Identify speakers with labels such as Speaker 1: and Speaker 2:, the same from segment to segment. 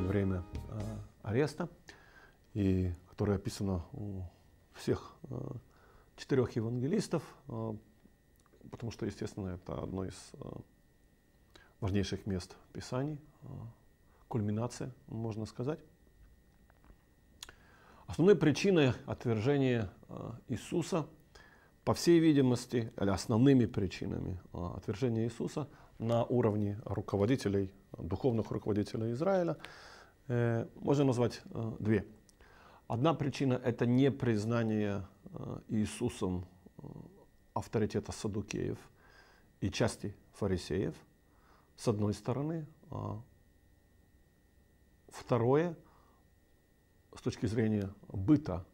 Speaker 1: наступает время а, ареста, и которое описано у всех а, четырех евангелистов, а, потому что, естественно, это одно из важнейших мест Писаний, кульминация, можно сказать. Основной причиной отвержения Иисуса, по всей видимости, или основными причинами отвержения Иисуса – на уровне руководителей, духовных руководителей Израиля, э, можно назвать э, две. Одна причина – это не непризнание э, Иисусом авторитета садукеев и части фарисеев, с одной стороны. А второе, с точки зрения быта,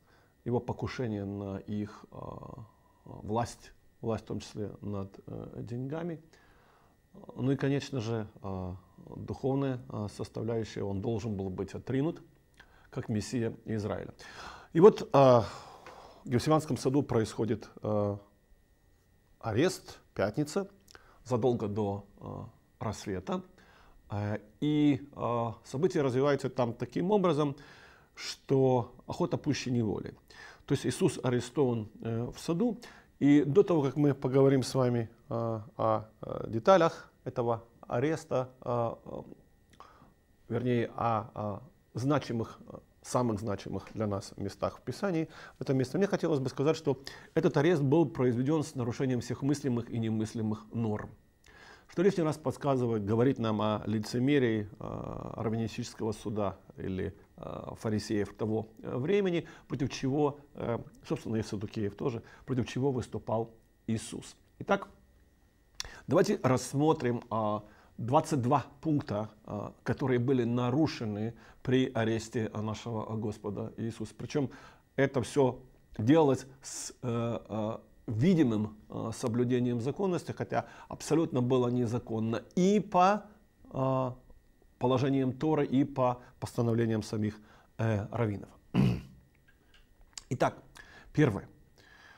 Speaker 1: его покушение на их а, власть, власть в том числе над деньгами – ну и, конечно же, а, духовная а, составляющая, он должен был быть отринут, как мессия Израиля. И вот а, в Гефсиманском саду происходит арест, пятница, задолго до рассвета. И события развиваются там таким образом, что охота пуще неволи. То есть Иисус арестован э, в саду, и до того, как мы поговорим с вами а, о э, деталях этого ареста, а, а, вернее, о значимых, э, самых значимых для нас местах в Писании, в этом месте мне хотелось бы сказать, что этот арест был произведен с нарушением всех мыслимых и немыслимых норм. Что лишний раз подсказывает, говорит нам о лицемерии а, раввинистического суда или а, фарисеев того э, времени, против чего, э, собственно, и Садукеев тоже, против чего выступал Иисус. Итак, давайте рассмотрим 22 а, пункта, которые были нарушены при аресте нашего Господа Иисуса. Причем это все делалось с э, видимым э, соблюдением законности, хотя абсолютно было незаконно и по э, положениям Торы, и по постановлениям самих э, раввинов. Итак, первое.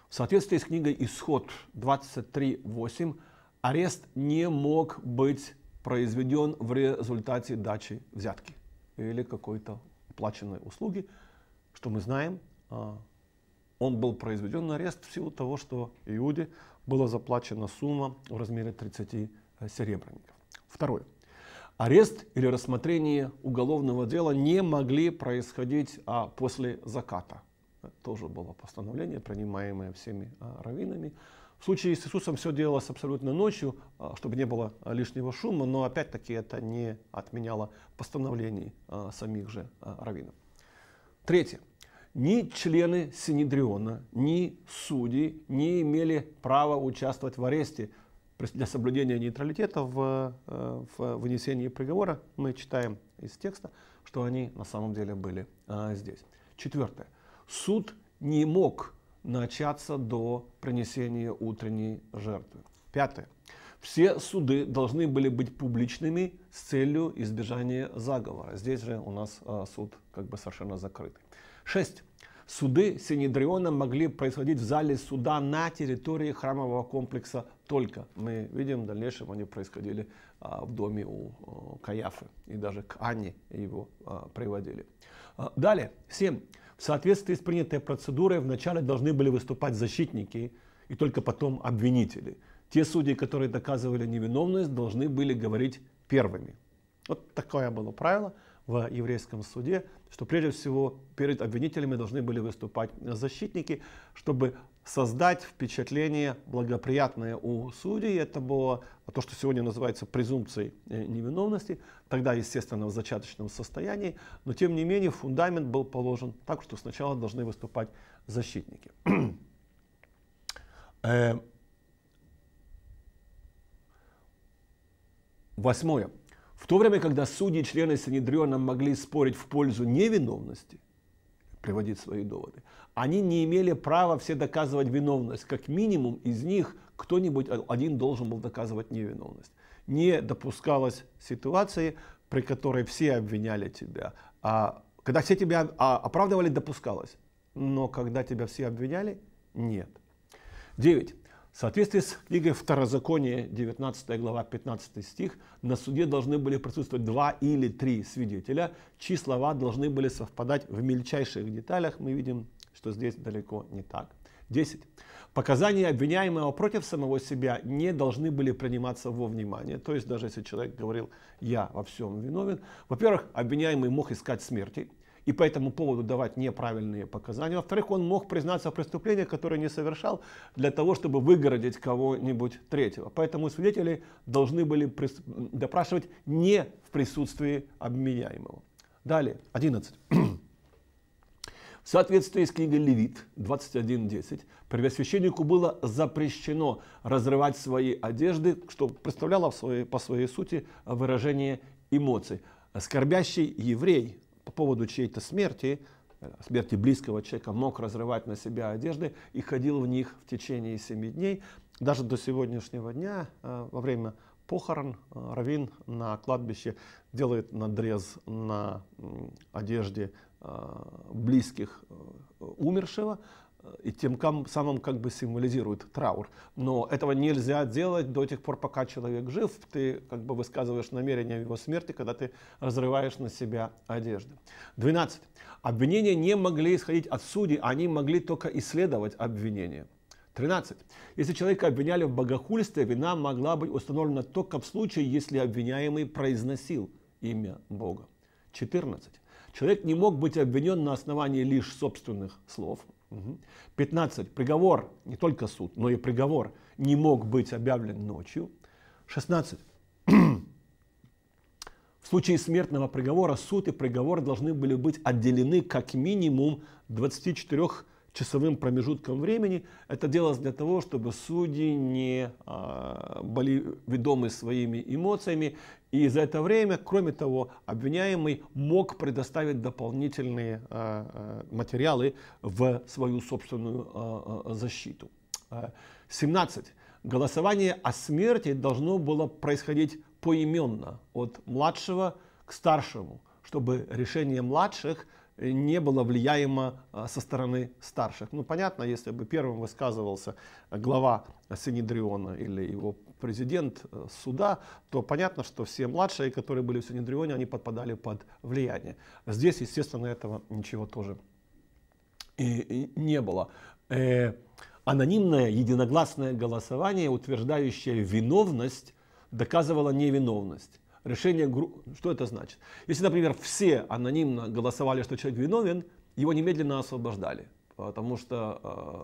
Speaker 1: В соответствии с книгой Исход 23.8 арест не мог быть произведен в результате дачи взятки или какой-то оплаченной услуги, что мы знаем он был произведен на арест в силу того, что Иуде была заплачена сумма в размере 30 э, серебряников. Второе. Арест или рассмотрение уголовного дела не могли происходить а, после заката. Это тоже было постановление, принимаемое всеми а, раввинами. В случае с Иисусом все делалось абсолютно ночью, а, чтобы не было лишнего шума, но опять-таки это не отменяло постановлений а, самих же а, раввинов. Третье ни члены Синедриона, ни судьи не имели права участвовать в аресте для соблюдения нейтралитета в, э, в вынесении приговора. Мы читаем из текста, что они на самом деле были а, здесь. Четвертое. Суд не мог начаться до принесения утренней жертвы. Пятое. Все суды должны были быть публичными с целью избежания заговора. Здесь же у нас а, суд как бы совершенно закрытый. 6. Суды Синедриона могли происходить в зале суда на территории храмового комплекса только. Мы видим, в дальнейшем они происходили а, в доме у а, Каяфы и даже к Анне его а, приводили. А, далее, 7. В соответствии с принятой процедурой вначале должны были выступать защитники и только потом обвинители. Те судьи, которые доказывали невиновность, должны были говорить первыми. Вот такое было правило в еврейском суде, что прежде всего перед обвинителями должны были выступать защитники, чтобы создать впечатление благоприятное у судей. Это было то, что сегодня называется презумпцией э, невиновности, тогда, естественно, в зачаточном состоянии, но тем не менее фундамент был положен так, что сначала должны выступать защитники. Э, восьмое. В то время, когда судьи и члены Синедриона могли спорить в пользу невиновности, приводить свои доводы, они не имели права все доказывать виновность. Как минимум из них кто-нибудь а, один должен был доказывать невиновность. Не допускалось ситуации, при которой все обвиняли тебя. А когда все тебя а, оправдывали, допускалось. Но когда тебя все обвиняли, нет. Девять. В соответствии с книгой Второзаконие, 19 глава, 15 стих, на суде должны были присутствовать два или три свидетеля, чьи слова должны были совпадать в мельчайших деталях. Мы видим, что здесь далеко не так. 10. Показания обвиняемого против самого себя не должны были приниматься во внимание. То есть даже если человек говорил «я во всем виновен», во-первых, обвиняемый мог искать смерти, и по этому поводу давать неправильные показания. Во-вторых, он мог признаться в преступлении, которое не совершал, для того, чтобы выгородить кого-нибудь третьего. Поэтому свидетели должны были допрашивать не в присутствии обменяемого. Далее, 11. В соответствии с книгой Левит 21.10, первосвященнику было запрещено разрывать свои одежды, что представляло своей, по своей сути выражение эмоций. Скорбящий еврей по поводу чьей-то смерти, э, смерти близкого человека, мог разрывать на себя одежды и ходил в них в течение семи дней. Даже до сегодняшнего дня, э, во время похорон, э, Равин на кладбище делает надрез на одежде близких умершего, и тем самым как бы символизирует траур. Но этого нельзя делать до тех пор, пока человек жив. Ты как бы высказываешь намерение его смерти, когда ты разрываешь на себя одежды. 12. Обвинения не могли исходить от судей, а они могли только исследовать обвинения. 13. Если человека обвиняли в богохульстве, вина могла быть установлена только в случае, если обвиняемый произносил имя Бога. 14. Человек не мог быть обвинен на основании лишь собственных слов. 15. Приговор, не только суд, но и приговор не мог быть объявлен ночью. 16. В случае смертного приговора суд и приговор должны были быть отделены как минимум 24 часовым промежутком времени. Это делалось для того, чтобы судьи не а, были ведомы своими эмоциями. И за это время, кроме того, обвиняемый мог предоставить дополнительные а, а, материалы в свою собственную защиту. 17. Голосование о смерти должно было происходить поименно, от младшего к старшему, чтобы решение младших – Э, не было влияемо а, со стороны старших. Ну, понятно, если бы первым высказывался э, глава Синедриона или его президент э, суда, то понятно, что все младшие, которые были в Синедрионе, они подпадали под влияние. Здесь, естественно, этого ничего тоже и не было. Анонимное единогласное голосование, утверждающее виновность, доказывало невиновность решение группы. Что это значит? Если, например, все анонимно голосовали, что человек виновен, его немедленно освобождали. Потому что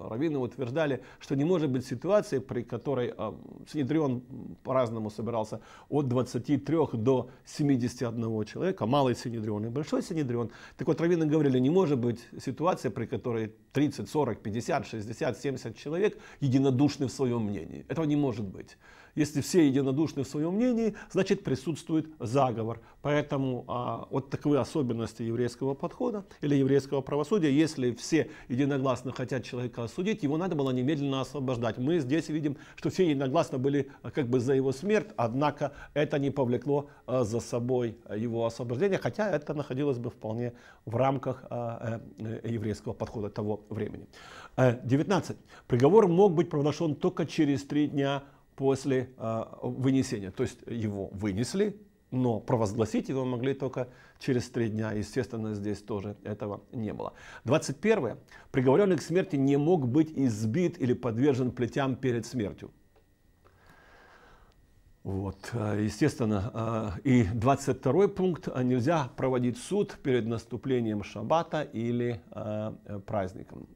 Speaker 1: э, раввины утверждали, что не может быть ситуации, при которой э, Синедрион по-разному собирался от 23 до 71 человека, малый Синедрион и большой Синедрион. Так вот, раввины говорили, не может быть ситуации, при которой 30, 40, 50, 60, 70 человек единодушны в своем мнении. Этого не может быть. Если все единодушны в своем мнении, значит присутствует заговор. Поэтому а, вот таковы особенности еврейского подхода или еврейского правосудия. Если все единогласно хотят человека осудить, его надо было немедленно освобождать. Мы здесь видим, что все единогласно были а, как бы за его смерть, однако это не повлекло а, за собой его освобождение, хотя это находилось бы вполне в рамках а, а, еврейского подхода того времени. 19. Э, Приговор мог быть провозглашен только через три дня после э, вынесения. То есть его вынесли, но провозгласить его могли только через три дня. Естественно, здесь тоже этого не было. 21. Приговоренный к смерти не мог быть избит или подвержен плетям перед смертью. Вот, а, естественно, а, и 22 пункт, а, нельзя проводить суд перед наступлением шаббата или э, праздником.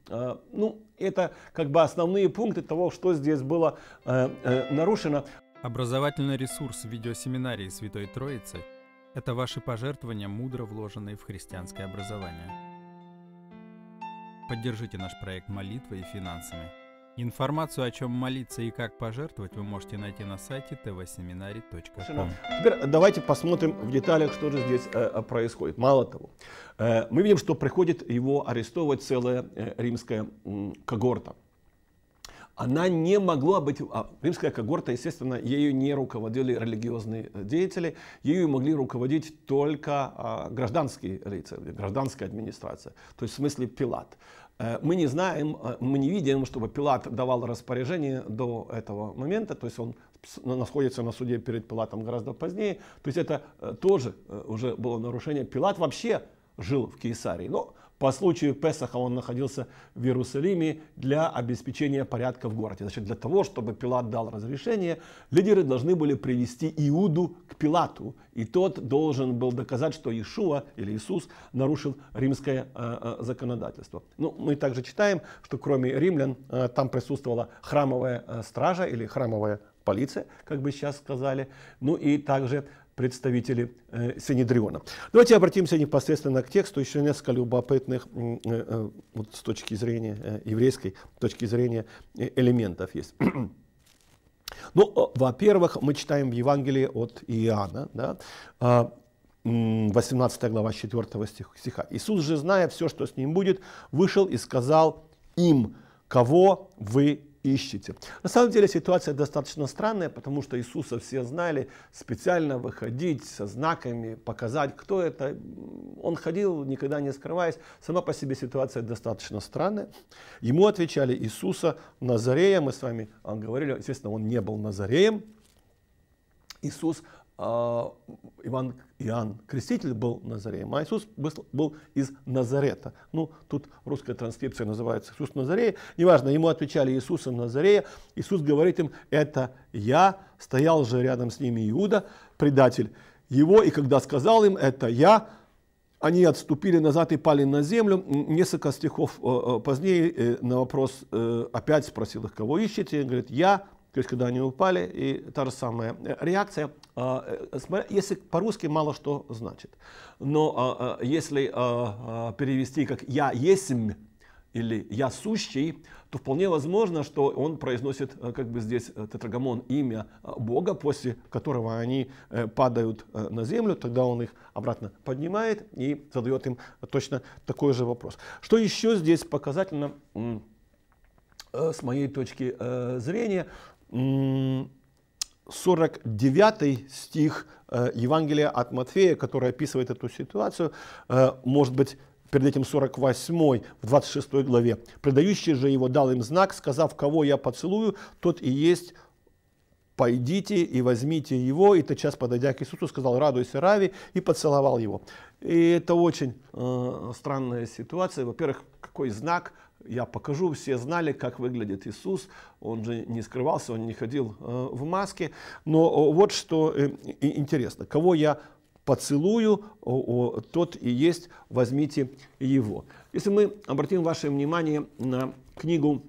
Speaker 1: Ну, это как бы основные пункты того, что здесь было э, нарушено. Образовательный ресурс видеосеминарии Святой Троицы – это ваши пожертвования, мудро вложенные в христианское образование. Поддержите наш проект молитвой и финансами – Информацию, о чем молиться и как пожертвовать, вы можете найти на сайте tvseminari.com. Ну, теперь э, давайте посмотрим в деталях, что же здесь э, э, происходит. Мало того, э, мы видим, что приходит его арестовывать целая э, римская э, когорта. Она не могла быть... А, римская когорта, естественно, ею не руководили религиозные э, деятели, ею могли руководить только а, гражданские лица, гражданская администрация, то есть в смысле Пилат. Э, мы не знаем, э, мы не видим, чтобы Пилат давал распоряжение до этого момента, то есть он находится на суде перед Пилатом гораздо позднее, то есть это э, тоже уже было нарушение. Пилат вообще жил в Кесарии, но по случаю Песаха он находился в Иерусалиме для обеспечения порядка в городе. Значит, для того, чтобы Пилат дал разрешение, лидеры должны были привести Иуду к Пилату. И тот должен был доказать, что Иешуа или Иисус нарушил римское э, э законодательство. Ну, мы также читаем, что кроме римлян э, там присутствовала храмовая э, стража или храмовая полиция, как бы сейчас сказали, ну и также представители э, Синедриона. Давайте обратимся непосредственно к тексту. Еще несколько любопытных э, э, вот с точки зрения э, еврейской точки зрения э, элементов есть. ну, во-первых, мы читаем в Евангелии от Иоанна, да, 18 а, глава 4 стиха. «Иисус же, зная все, что с ним будет, вышел и сказал им, кого вы ищете. На самом деле ситуация достаточно странная, потому что Иисуса все знали, специально выходить со знаками, показать, кто это. Он ходил, никогда не скрываясь. Сама по себе ситуация достаточно странная. Ему отвечали Иисуса Назарея, мы с вами а, говорили, естественно, он не был Назареем. Иисус а, Иван Иоанн Креститель был Назареем, а Иисус был из Назарета. Ну, тут русская транскрипция называется Иисус Назарея. Неважно, ему отвечали Иисусом Назарея. Иисус говорит им, это я, стоял же рядом с ними Иуда, предатель его, и когда сказал им, это я, они отступили назад и пали на землю. Несколько стихов э, э, позднее э, на вопрос опять спросил их, кого ищете? Он говорит, я то есть, когда они упали, и та же самая э, реакция. А, э, если по-русски мало что значит. Но а, а, если перевести как «я есмь», или «я сущий», то вполне возможно, что он произносит э, как бы здесь тетрагамон имя Бога, после которого они падают на землю, тогда он их обратно поднимает и задает им точно такой же вопрос. Что еще здесь показательно с моей точки зрения, 49 стих э, Евангелия от Матфея, который описывает эту ситуацию, э, может быть, перед этим 48 в 26 главе. «Предающий же его дал им знак, сказав, кого я поцелую, тот и есть пойдите и возьмите его. И тотчас, подойдя к Иисусу, сказал, радуйся, Рави, и поцеловал его. И это очень э, странная ситуация. Во-первых, какой знак, я покажу, все знали, как выглядит Иисус, он же не скрывался, он не ходил э, в маске, но э, вот что э, интересно, кого я поцелую, тот и есть, возьмите его. Если мы обратим ваше внимание на книгу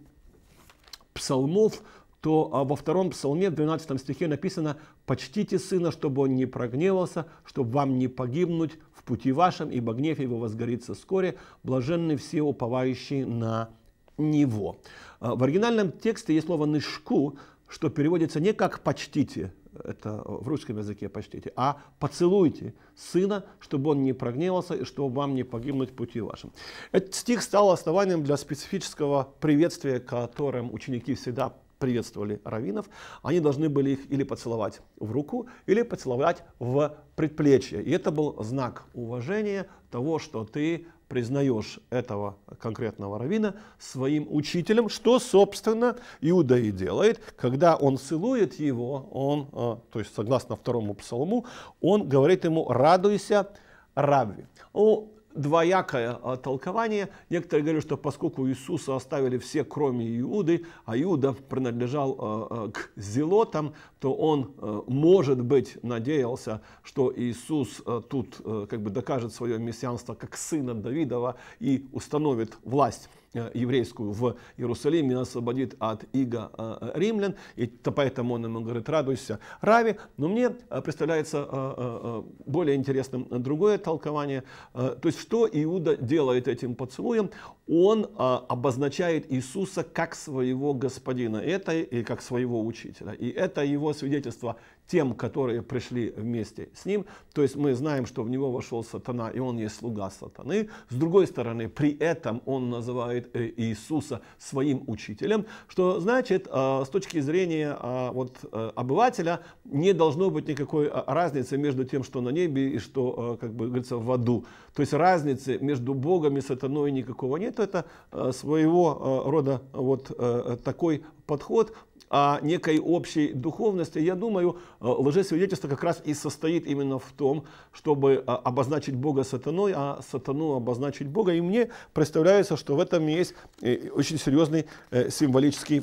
Speaker 1: псалмов, то а, во втором псалме, в 12 стихе написано «Почтите сына, чтобы он не прогневался, чтобы вам не погибнуть пути вашем, ибо гнев его возгорится вскоре, блаженны все уповающие на него. А, в оригинальном тексте есть слово «нышку», что переводится не как «почтите», это в русском языке почтите, а поцелуйте сына, чтобы он не прогневался и чтобы вам не погибнуть в пути вашем. Этот стих стал основанием для специфического приветствия, которым ученики всегда приветствовали раввинов, они должны были их или поцеловать в руку, или поцеловать в предплечье. И это был знак уважения того, что ты признаешь этого конкретного раввина своим учителем, что, собственно, Иуда и делает. Когда он целует его, он, э, то есть согласно второму псалму, он говорит ему «радуйся, Равви». Ну, двоякое а, толкование. Некоторые говорят, что поскольку Иисуса оставили все, кроме Иуды, а Иуда принадлежал а, а, к зелотам, то он, может быть, надеялся, что Иисус тут как бы докажет свое мессианство как сына Давидова и установит власть. Э, еврейскую в Иерусалиме, освободит от иго э, э, римлян. И поэтому он ему говорит, радуйся Рави. Но мне представляется более интересным другое толкование. То есть, что Иуда делает этим поцелуем? Он обозначает Иисуса как своего господина, это и как своего учителя. И это его свидетельство тем, которые пришли вместе с ним. То есть мы знаем, что в него вошел сатана, и он есть слуга сатаны. С другой стороны, при этом он называет Э, Иисуса своим учителем, что значит, э, с точки зрения э, вот, обывателя не должно быть никакой разницы между тем, что на небе и что, как бы говорится, в аду. То есть разницы между Богом и сатаной никакого нет. Это своего рода вот такой подход, о некой общей духовности. Я думаю, э, лжесвидетельство как раз и состоит именно в том, чтобы э, обозначить Бога сатаной, а сатану обозначить Бога. И мне представляется, что в этом есть э, очень серьезный символический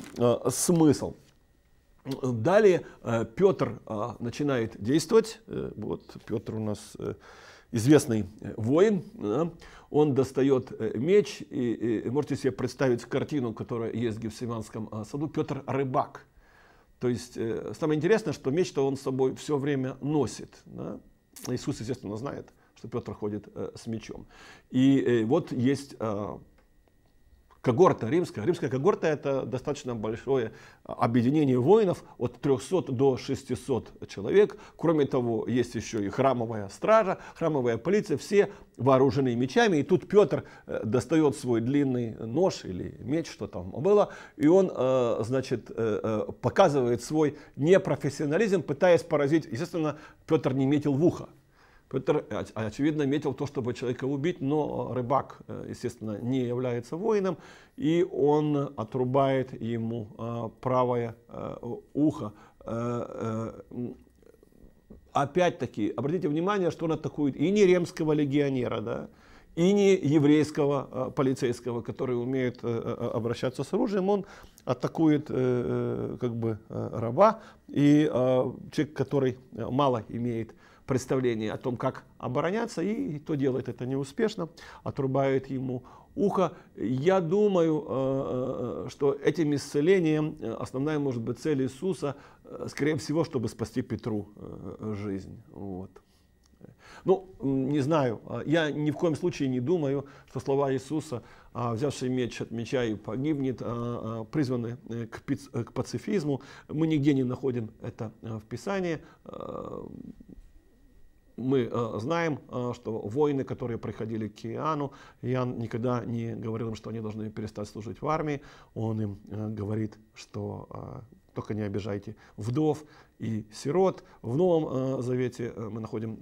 Speaker 1: смысл. Далее Петр начинает действовать. Вот Петр у нас известный э, воин, да, он достает э, меч, и, и можете себе представить картину, которая есть в Гефсиманском э, саду, Петр Рыбак. То есть самое интересное, что меч-то он с собой все время носит. Да? Иисус, естественно, знает, что Петр ходит с мечом. И вот есть а, когорта римская. Римская когорта это достаточно большое объединение воинов от 300 до 600 человек. Кроме того, есть еще и храмовая стража, храмовая полиция, все вооружены мечами. И тут Петр э, достает свой длинный нож или меч, что там было, и он, э, значит, э, показывает свой непрофессионализм, пытаясь поразить. Естественно, Петр не метил в ухо. Петр, очевидно, метил то, чтобы человека убить, но рыбак, э, естественно, не является воином, и он отрубает ему э, правое э, ухо. Опять-таки, обратите внимание, что он атакует и не ремского легионера, да, и не еврейского полицейского, который умеет обращаться с оружием, он атакует как бы раба и человек, который мало имеет представление о том, как обороняться, и то делает это неуспешно, отрубает ему ухо. Я думаю, э, э, что этим исцелением э, основная может быть цель Иисуса, скорее всего, чтобы спасти Петру жизнь. Вот. Ну, не знаю, а я ни в коем случае не думаю, что слова Иисуса, а, взявший меч от меча и погибнет, а, призваны к пацифизму. Мы нигде не находим это в Писании мы э, знаем, э, что воины, которые приходили к Иоанну, Иоанн никогда не говорил им, что они должны перестать служить в армии. Он им э, говорит, что только не обижайте вдов и сирот. В Новом Завете мы находим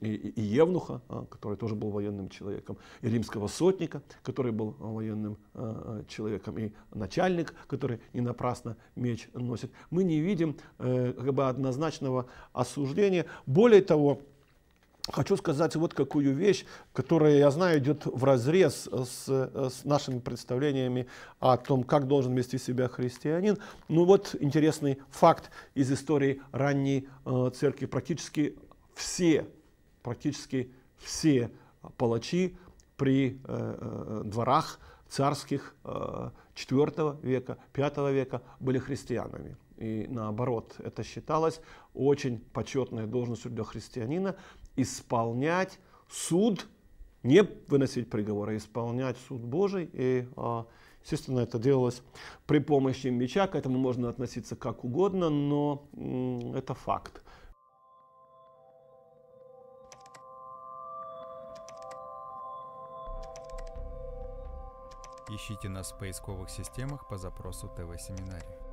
Speaker 1: и, Евнуха, который тоже был военным человеком, и римского сотника, который был военным человеком, и начальник, который не напрасно меч носит. Мы не видим как бы однозначного осуждения. Более того, Хочу сказать вот какую вещь, которая, я знаю, идет в разрез с, с нашими представлениями о том, как должен вести себя христианин. Ну вот интересный факт из истории ранней э, церкви. Практически все, практически все палачи при э, э дворах царских э, 4 века, 5 века были христианами и наоборот, это считалось очень почетной должностью для христианина исполнять суд, не выносить приговоры, а исполнять суд Божий. И, а, естественно, это делалось при помощи меча, к этому можно относиться как угодно, но это факт. Ищите нас в поисковых системах по запросу ТВ-семинарий.